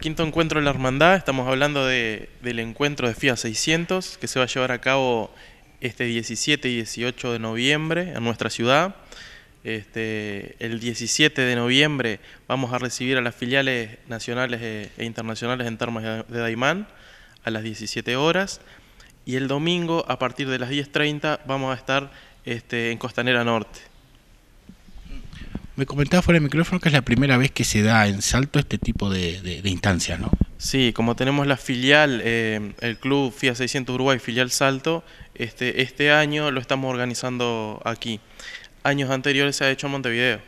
Quinto encuentro de la hermandad, estamos hablando del encuentro de FIA 600 que se va a llevar a cabo este 17 y 18 de noviembre en nuestra ciudad. Este, el 17 de noviembre vamos a recibir a las filiales nacionales e, e internacionales en Termas de Daimán a las 17 horas y el domingo a partir de las 10.30 vamos a estar este, en Costanera Norte. Me comentaba fuera del micrófono que es la primera vez que se da en salto este tipo de, de, instancias, ¿no? Sí, como tenemos la filial, eh, el club FIA 600 Uruguay, filial Salto, este, este, año lo estamos organizando aquí. Años anteriores se ha hecho en Montevideo.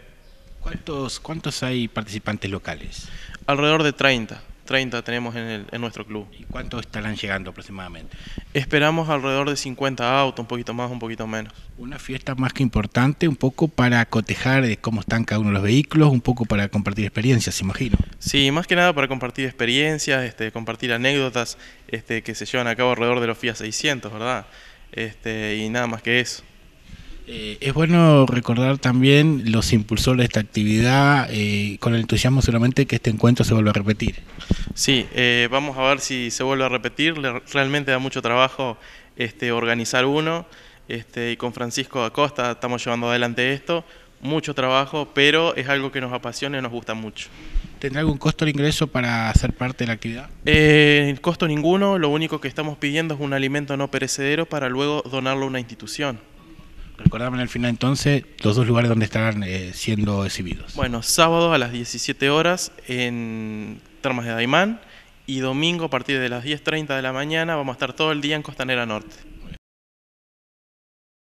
¿Cuántos, cuántos hay participantes locales? Alrededor de 30. 30 tenemos en, nuestro club. ¿Y cuántos estarán llegando aproximadamente? Esperamos alrededor de 50 autos, un poquito más, un poquito menos. Una fiesta más que importante, un poco para cotejar de cómo están cada uno de los vehículos, un poco para compartir experiencias, imagino. Sí, más que nada para compartir experiencias, este, compartir anécdotas este, que se llevan a cabo alrededor de los FIA 600, ¿verdad? Este, y nada más que eso. Eh, es bueno recordar también los impulsores de esta actividad, eh, con el entusiasmo solamente que este encuentro se vuelva a repetir. Sí, eh, vamos a ver si se vuelve a repetir, realmente da mucho trabajo este, organizar uno, este, y con Francisco Acosta estamos llevando adelante esto, mucho trabajo, pero es algo que nos apasiona y nos gusta mucho. ¿Tendrá algún costo el ingreso para ser parte de la actividad? Eh, costo ninguno, lo único que estamos pidiendo es un alimento no perecedero para luego donarlo a una institución. Recordame en el final entonces los dos lugares donde estarán eh, siendo exhibidos. Bueno, sábado a las 17 horas en Termas de Daimán y domingo a partir de las 10.30 de la mañana vamos a estar todo el día en Costanera Norte.